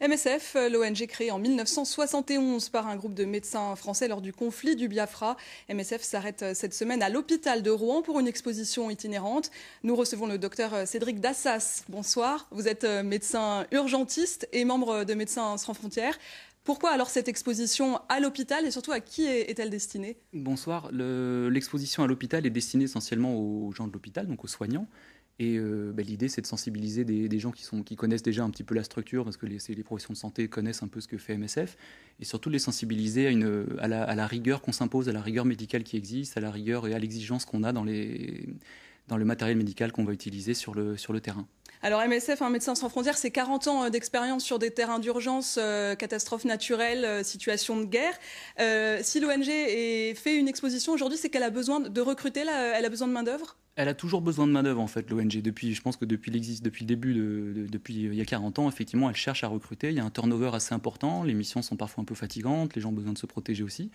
MSF, euh, l'ONG créée en 1971 par un groupe de médecins français lors du conflit du Biafra. MSF s'arrête euh, cette semaine à l'hôpital de Rouen pour une exposition itinérante. Nous recevons le docteur euh, Cédric Dassas. Bonsoir, vous êtes médecin urgentiste et membre de Médecins sans frontières. Pourquoi alors cette exposition à l'hôpital et surtout à qui est-elle destinée Bonsoir, l'exposition à l'hôpital est destinée essentiellement aux gens de l'hôpital, donc aux soignants, et euh, bah, l'idée, c'est de sensibiliser des, gens qui, connaissent déjà un petit peu la structure, parce que les, professions de santé connaissent un peu ce que fait MSF, et surtout de les sensibiliser à, la, rigueur qu'on s'impose, à la rigueur médicale qui existe, à la rigueur et à l'exigence qu'on a dans, le matériel médical qu'on va utiliser sur le terrain. Alors MSF, un hein, médecin sans frontières, c'est 40 ans euh, d'expérience sur des terrains d'urgence, euh, catastrophes naturelles, euh, situations de guerre. si l'ONG fait une exposition aujourd'hui, c'est qu'elle a besoin de recruter, elle a besoin de main d'œuvre elle a toujours besoin de main-d'œuvre, en fait, l'ONG. Depuis, je pense que depuis, depuis le début, depuis il y a 40 ans, effectivement, elle cherche à recruter. Il y a un turnover assez important. Les missions sont parfois un peu fatigantes. Les gens ont besoin de se protéger aussi.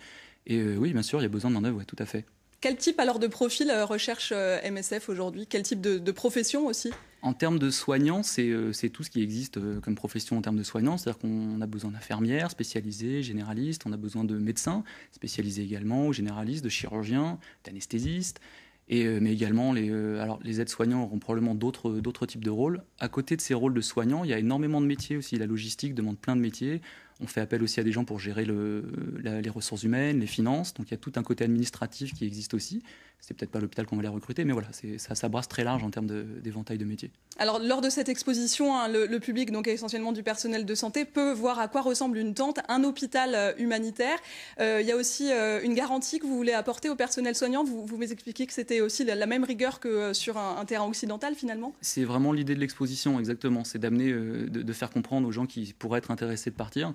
Et oui, bien sûr, il y a besoin de main-d'œuvre, tout à fait. Quel type alors de profil euh, recherche euh, MSF aujourd'hui Quel type de, profession aussi en termes de soignants, c'est euh, tout ce qui existe comme profession en termes de soignants. C'est-à-dire qu'on a besoin d'infirmières spécialisées, généralistes, on a besoin de médecins spécialisés également, ou généralistes, de chirurgiens, d'anesthésistes. Et, mais également, les, alors, les aides-soignants auront probablement d'autres types de rôles. À côté de ces rôles de soignants, il y a énormément de métiers aussi. La logistique demande plein de métiers. On fait appel aussi à des gens pour gérer les ressources humaines, les finances. Donc il y a tout un côté administratif qui existe aussi. C'est peut-être pas l'hôpital qu'on va les recruter, mais voilà, ça, ça brasse très large en termes d'éventail de, de, métiers. Alors lors de cette exposition, hein, le, public, donc essentiellement du personnel de santé, peut voir à quoi ressemble une tente, un hôpital euh, humanitaire. Euh, il y a aussi euh, une garantie que vous voulez apporter au personnel soignant. Vous, vous m'expliquez que c'était aussi la, même rigueur que sur un, terrain occidental finalement. C'est vraiment l'idée de l'exposition, exactement. C'est d'amener, de faire comprendre aux gens qui pourraient être intéressés de partir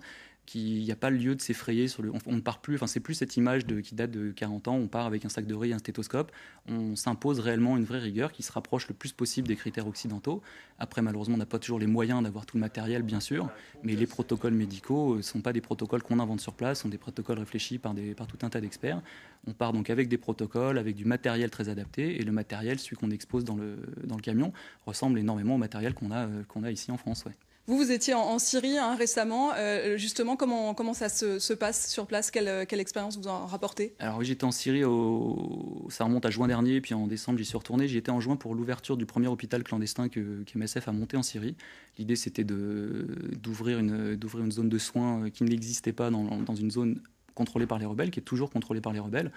il n'y a pas lieu de s'effrayer. Sur on, ne part plus, enfin, c'est plus cette image qui date de 40 ans, on part avec un sac de riz et un stéthoscope. On s'impose réellement une vraie rigueur qui se rapproche le plus possible des critères occidentaux. Après, malheureusement, on n'a pas toujours les moyens d'avoir tout le matériel, bien sûr, mais les protocoles médicaux ne euh, sont pas des protocoles qu'on invente sur place, sont des protocoles réfléchis par, des, tout un tas d'experts. On part donc avec des protocoles, avec du matériel très adapté, et le matériel, celui qu'on expose dans le, camion, ressemble énormément au matériel qu'on a, euh, ici en France. Vous, vous étiez en, Syrie hein, récemment. Euh, justement, comment, comment ça se, passe sur place quelle, euh, quelle, expérience vous en rapportez Alors oui, j'étais en Syrie, au... ça remonte à juin dernier, puis en décembre, j'y suis retourné. J'y étais en juin pour l'ouverture du premier hôpital clandestin que, MSF a monté en Syrie. L'idée, c'était d'ouvrir une, une zone de soins euh, qui n'existait pas dans, dans une zone contrôlée par les rebelles, qui est toujours contrôlée par les rebelles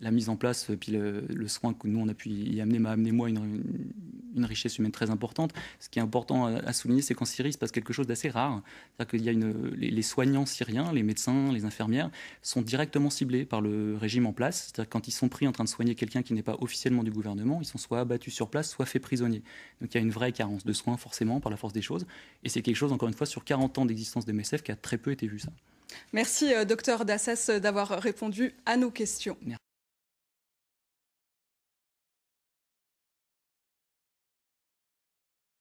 la mise en place, puis le, soin que nous on a pu y amener m'a amené moi une, une richesse humaine très importante. Ce qui est important à, souligner, c'est qu'en Syrie, il se passe quelque chose d'assez rare. cest qu'il y a les, soignants syriens, les médecins, les infirmières, sont directement ciblés par le régime en place. C'est-à-dire quand ils sont pris en train de soigner quelqu'un qui n'est pas officiellement du gouvernement, ils sont soit abattus sur place, soit faits prisonniers. Donc il y a une vraie carence de soins, forcément, par la force des choses. Et c'est quelque chose, encore une fois, sur 40 ans d'existence des MSF qui a très peu été vu ça. Merci, euh, docteur Dassas, d'avoir répondu à nos questions. Merci.